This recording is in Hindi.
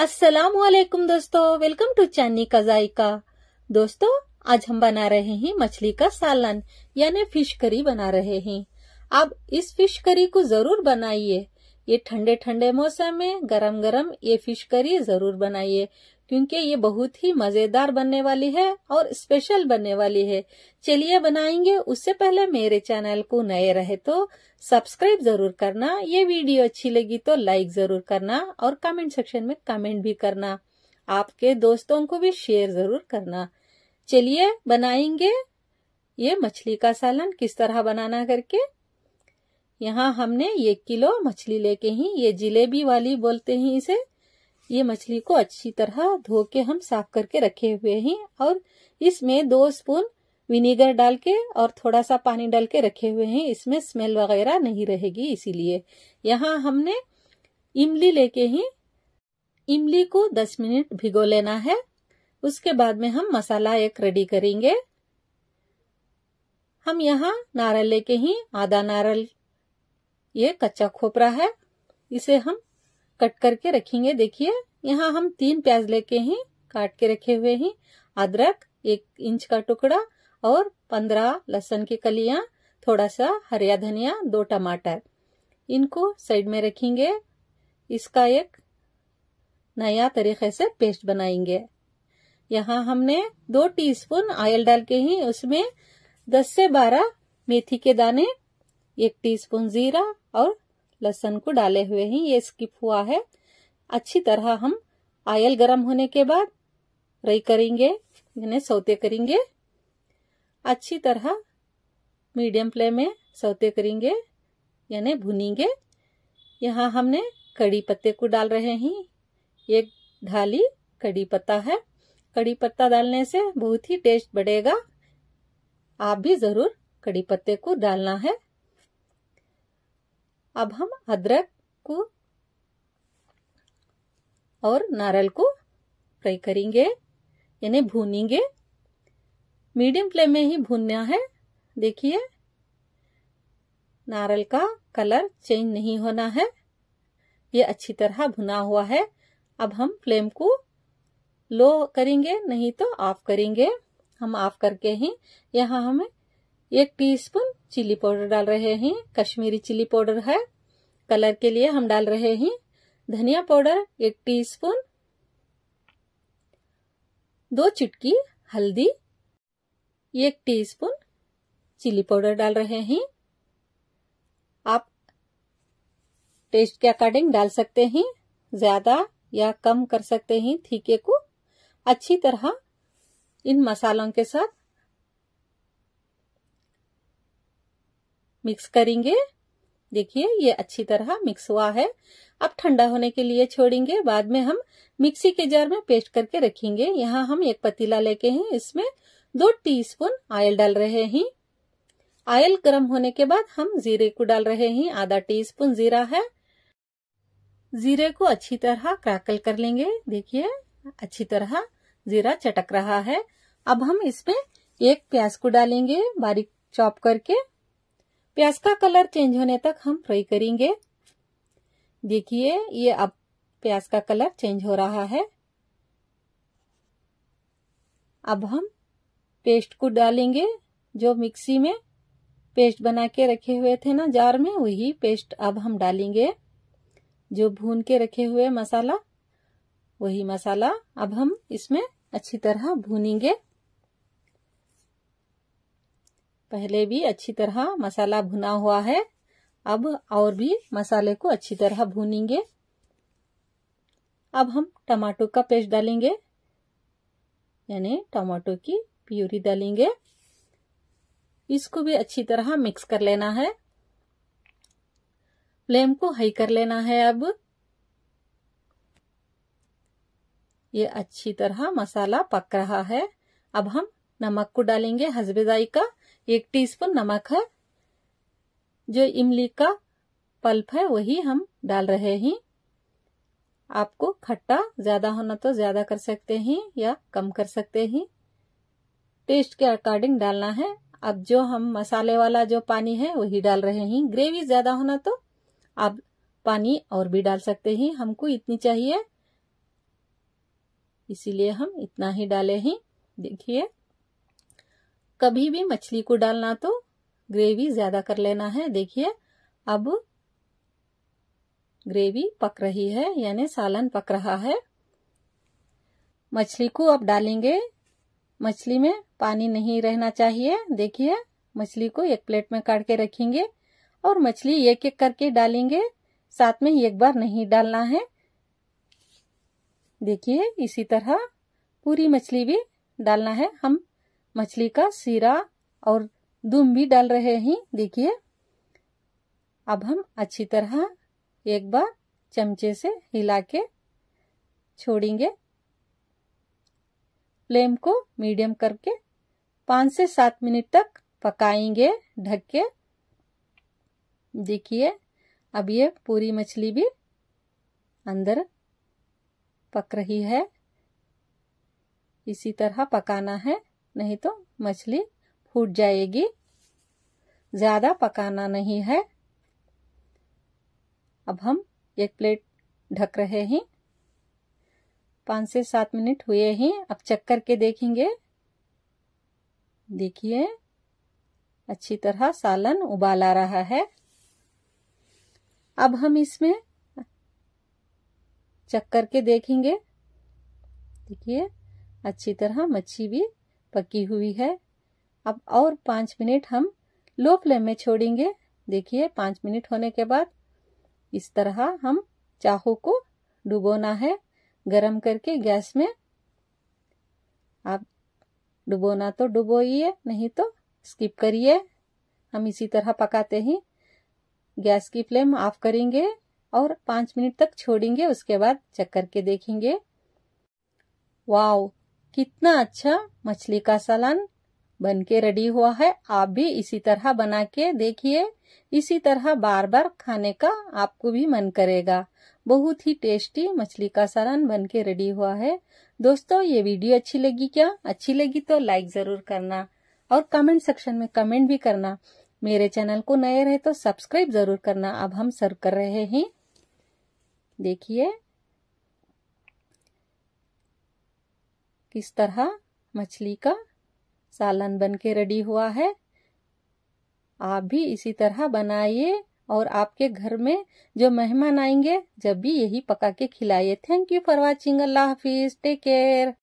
अस्सलाम वालेकुम दोस्तों वेलकम टू चांदनी का जायका दोस्तों आज हम बना रहे हैं मछली का सालन यानी फिश करी बना रहे हैं आप इस फिश करी को जरूर बनाइए ये ठंडे ठंडे मौसम में गरम गरम ये फिश करी जरूर बनाइए क्योंकि ये बहुत ही मजेदार बनने वाली है और स्पेशल बनने वाली है चलिए बनाएंगे उससे पहले मेरे चैनल को नए रहे तो सब्सक्राइब जरूर करना ये वीडियो अच्छी लगी तो लाइक जरूर करना और कमेंट सेक्शन में कमेंट भी करना आपके दोस्तों को भी शेयर जरूर करना चलिए बनाएंगे ये मछली का सालन किस तरह बनाना करके यहाँ हमने ये किलो मछली लेके ही ये जिलेबी वाली बोलते हैं इसे ये मछली को अच्छी तरह धो के हम साफ करके रखे हुए हैं और इसमें दो स्पून विनेगर डाल के और थोड़ा सा पानी डाल के रखे हुए हैं इसमें स्मेल वगैरह नहीं रहेगी इसीलिए यहाँ हमने इमली लेके ही इमली को 10 मिनट भिगो लेना है उसके बाद में हम मसाला एक रेडी करेंगे हम यहाँ नारल लेके ही आधा नारल ये कच्चा खोपरा है इसे हम कट करके रखेंगे देखिए यहाँ हम तीन प्याज लेके ही काट के रखे हुए हैं अदरक एक इंच का टुकड़ा और पंद्रह लहसन की कलियां थोड़ा सा हरिया धनिया दो टमाटर इनको साइड में रखेंगे इसका एक नया तरीके से पेस्ट बनाएंगे यहाँ हमने दो टीस्पून ऑयल डाल के ही उसमें 10 से 12 मेथी के दाने एक टीस्पून जीरा और लहसुन को डाले हुए ही ये स्किप हुआ है अच्छी तरह हम आयल गरम होने के बाद रई करेंगे इन्हें सौते करेंगे अच्छी तरह मीडियम फ्लेम में सौते करेंगे यानी भुनेंगे यहाँ हमने कड़ी पत्ते को डाल रहे हैं एक ढाली कड़ी पत्ता है कड़ी पत्ता डालने से बहुत ही टेस्ट बढ़ेगा आप भी ज़रूर कड़ी पत्ते को डालना है अब हम अदरक को और नारियल को फ्राई करेंगे यानी भूनेंगे मीडियम फ्लेम में ही भूनना है देखिए नारियल का कलर चेंज नहीं होना है ये अच्छी तरह भुना हुआ है अब हम फ्लेम को लो करेंगे नहीं तो ऑफ करेंगे हम ऑफ करके ही यहाँ हमें एक टीस्पून चिली पाउडर डाल रहे हैं कश्मीरी चिली पाउडर है कलर के लिए हम डाल रहे हैं धनिया पाउडर एक टीस्पून दो चुटकी हल्दी एक टीस्पून चिली पाउडर डाल रहे हैं आप टेस्ट के अकॉर्डिंग डाल सकते हैं ज्यादा या कम कर सकते हैं ठीके को अच्छी तरह इन मसालों के साथ मिक्स करेंगे देखिए ये अच्छी तरह मिक्स हुआ है अब ठंडा होने के लिए छोड़ेंगे बाद में हम मिक्सी के जार में पेस्ट करके रखेंगे यहाँ हम एक पतीला लेके हैं इसमें दो टीस्पून ऑयल डाल रहे हैं ऑयल गर्म होने के बाद हम जीरे को डाल रहे हैं आधा टीस्पून जीरा है जीरे को अच्छी तरह क्रैकल कर लेंगे देखिए अच्छी तरह जीरा चटक रहा है अब हम इसमें एक प्याज को डालेंगे बारीक चॉप करके प्याज का कलर चेंज होने तक हम फ्राई करेंगे देखिए ये अब प्याज का कलर चेंज हो रहा है अब हम पेस्ट को डालेंगे जो मिक्सी में पेस्ट बना के रखे हुए थे ना जार में वही पेस्ट अब हम डालेंगे जो भून के रखे हुए मसाला वही मसाला अब हम इसमें अच्छी तरह भूनेंगे पहले भी अच्छी तरह मसाला भुना हुआ है अब और भी मसाले को अच्छी तरह भूनेंगे अब हम टमाटो का पेस्ट डालेंगे यानी टमाटो की प्यूरी डालेंगे इसको भी अच्छी तरह मिक्स कर लेना है फ्लेम को हाई कर लेना है अब ये अच्छी तरह मसाला पक रहा है अब हम नमक को डालेंगे हसबेजाई का एक टीस्पून नमक है जो इमली का पल्प है वही हम डाल रहे हैं आपको खट्टा ज्यादा होना तो ज्यादा कर सकते हैं या कम कर सकते हैं टेस्ट के अकॉर्डिंग डालना है अब जो हम मसाले वाला जो पानी है वही डाल रहे हैं ग्रेवी ज्यादा होना तो आप पानी और भी डाल सकते हैं हमको इतनी चाहिए इसीलिए हम इतना ही डाले हैं देखिए कभी भी मछली को डालना तो ग्रेवी ज्यादा कर लेना है देखिए अब ग्रेवी पक रही है यानी सालन पक रहा है मछली को अब डालेंगे मछली में पानी नहीं रहना चाहिए देखिए मछली को एक प्लेट में काट के रखेंगे और मछली एक एक करके डालेंगे साथ में एक बार नहीं डालना है देखिए इसी तरह पूरी मछली भी डालना है हम मछली का सीरा और दुम भी डाल रहे हैं देखिए अब हम अच्छी तरह एक बार चमचे से हिला के छोड़ेंगे फ्लेम को मीडियम करके पाँच से सात मिनट तक पकाएंगे ढक के देखिए अब ये पूरी मछली भी अंदर पक रही है इसी तरह पकाना है नहीं तो मछली फूट जाएगी ज़्यादा पकाना नहीं है अब हम एक प्लेट ढक रहे हैं पाँच से सात मिनट हुए हैं अब चेक करके देखेंगे देखिए अच्छी तरह सालन उबाल आ रहा है अब हम इसमें चेक करके देखेंगे देखिए अच्छी तरह मच्छी भी पकी हुई है अब और पाँच मिनट हम लो फ्लेम में छोड़ेंगे देखिए पाँच मिनट होने के बाद इस तरह हम चाहू को डुबोना है गरम करके गैस में आप डुबोना तो डुबोइए नहीं तो स्किप करिए हम इसी तरह पकाते ही गैस की फ्लेम ऑफ करेंगे और पाँच मिनट तक छोड़ेंगे उसके बाद चेक करके देखेंगे वाओ कितना अच्छा मछली का सालन बन के रेडी हुआ है आप भी इसी तरह बना के देखिए इसी तरह बार बार खाने का आपको भी मन करेगा बहुत ही टेस्टी मछली का सालन बन के रेडी हुआ है दोस्तों ये वीडियो अच्छी लगी क्या अच्छी लगी तो लाइक जरूर करना और कमेंट सेक्शन में कमेंट भी करना मेरे चैनल को नए रहे तो सब्सक्राइब जरूर करना अब हम सर्व कर रहे हैं देखिए किस तरह मछली का सालन बन के रेडी हुआ है आप भी इसी तरह बनाइए और आपके घर में जो मेहमान आएंगे जब भी यही पका के खिलाइए थैंक यू फॉर वॉचिंग अल्लाह हाफिज टेक केयर